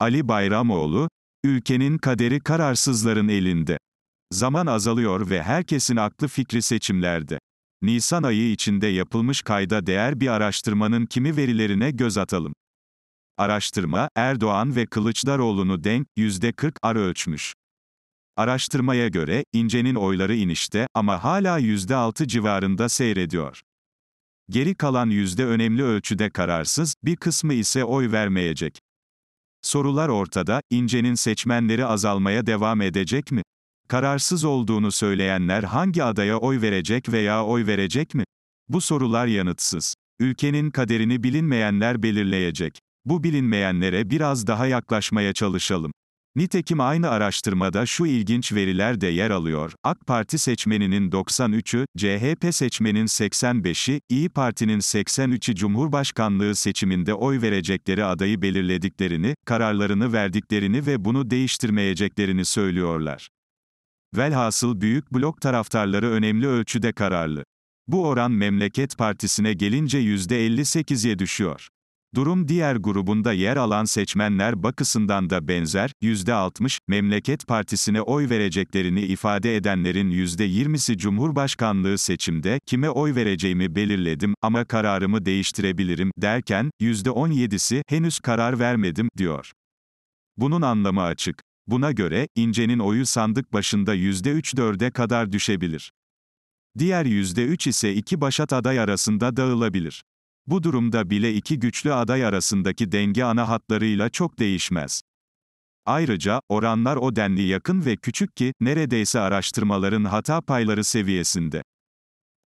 Ali Bayramoğlu, ülkenin kaderi kararsızların elinde. Zaman azalıyor ve herkesin aklı fikri seçimlerde. Nisan ayı içinde yapılmış kayda değer bir araştırmanın kimi verilerine göz atalım. Araştırma, Erdoğan ve Kılıçdaroğlu'nu denk, %40 ar ölçmüş. Araştırmaya göre, İnce'nin oyları inişte ama hala yüzde %6 civarında seyrediyor. Geri kalan yüzde önemli ölçüde kararsız, bir kısmı ise oy vermeyecek. Sorular ortada, İnce'nin seçmenleri azalmaya devam edecek mi? Kararsız olduğunu söyleyenler hangi adaya oy verecek veya oy verecek mi? Bu sorular yanıtsız. Ülkenin kaderini bilinmeyenler belirleyecek. Bu bilinmeyenlere biraz daha yaklaşmaya çalışalım. Nitekim aynı araştırmada şu ilginç veriler de yer alıyor. AK Parti seçmeninin 93'ü, CHP seçmenin 85'i, İyi Parti'nin 83'i Cumhurbaşkanlığı seçiminde oy verecekleri adayı belirlediklerini, kararlarını verdiklerini ve bunu değiştirmeyeceklerini söylüyorlar. Velhasıl büyük blok taraftarları önemli ölçüde kararlı. Bu oran Memleket Partisi'ne gelince %58'ye düşüyor. Durum diğer grubunda yer alan seçmenler bakısından da benzer, %60, Memleket Partisi'ne oy vereceklerini ifade edenlerin %20'si Cumhurbaşkanlığı seçimde, kime oy vereceğimi belirledim ama kararımı değiştirebilirim, derken, %17'si, henüz karar vermedim, diyor. Bunun anlamı açık. Buna göre, İnce'nin oyu sandık başında %3-4'e kadar düşebilir. Diğer %3 ise iki başat aday arasında dağılabilir. Bu durumda bile iki güçlü aday arasındaki denge ana hatlarıyla çok değişmez. Ayrıca, oranlar o denli yakın ve küçük ki, neredeyse araştırmaların hata payları seviyesinde.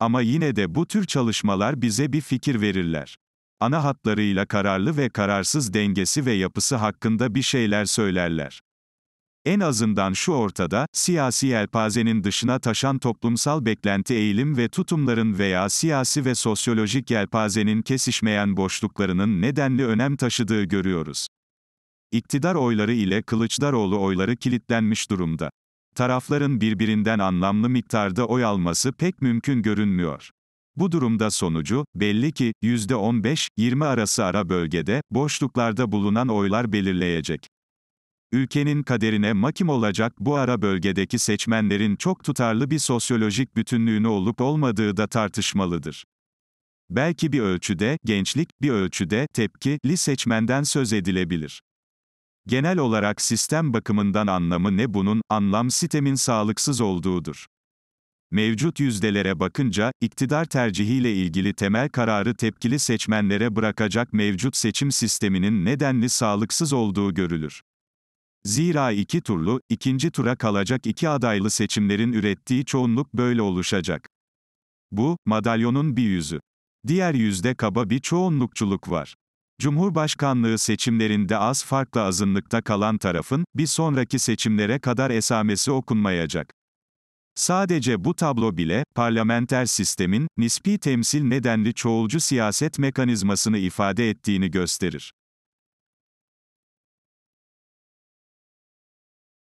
Ama yine de bu tür çalışmalar bize bir fikir verirler. Ana hatlarıyla kararlı ve kararsız dengesi ve yapısı hakkında bir şeyler söylerler. En azından şu ortada, siyasi yelpazenin dışına taşan toplumsal beklenti eğilim ve tutumların veya siyasi ve sosyolojik yelpazenin kesişmeyen boşluklarının nedenli önem taşıdığı görüyoruz. İktidar oyları ile Kılıçdaroğlu oyları kilitlenmiş durumda. Tarafların birbirinden anlamlı miktarda oy alması pek mümkün görünmüyor. Bu durumda sonucu, belli ki, %15-20 arası ara bölgede, boşluklarda bulunan oylar belirleyecek. Ülkenin kaderine makim olacak bu ara bölgedeki seçmenlerin çok tutarlı bir sosyolojik bütünlüğünü olup olmadığı da tartışmalıdır. Belki bir ölçüde gençlik, bir ölçüde tepkili seçmenden söz edilebilir. Genel olarak sistem bakımından anlamı ne bunun, anlam sistemin sağlıksız olduğudur. Mevcut yüzdelere bakınca, iktidar tercihiyle ilgili temel kararı tepkili seçmenlere bırakacak mevcut seçim sisteminin nedenli sağlıksız olduğu görülür. Zira iki turlu, ikinci tura kalacak iki adaylı seçimlerin ürettiği çoğunluk böyle oluşacak. Bu, madalyonun bir yüzü. Diğer yüzde kaba bir çoğunlukçuluk var. Cumhurbaşkanlığı seçimlerinde az farklı azınlıkta kalan tarafın, bir sonraki seçimlere kadar esamesi okunmayacak. Sadece bu tablo bile, parlamenter sistemin, nispi temsil nedenli çoğulcu siyaset mekanizmasını ifade ettiğini gösterir.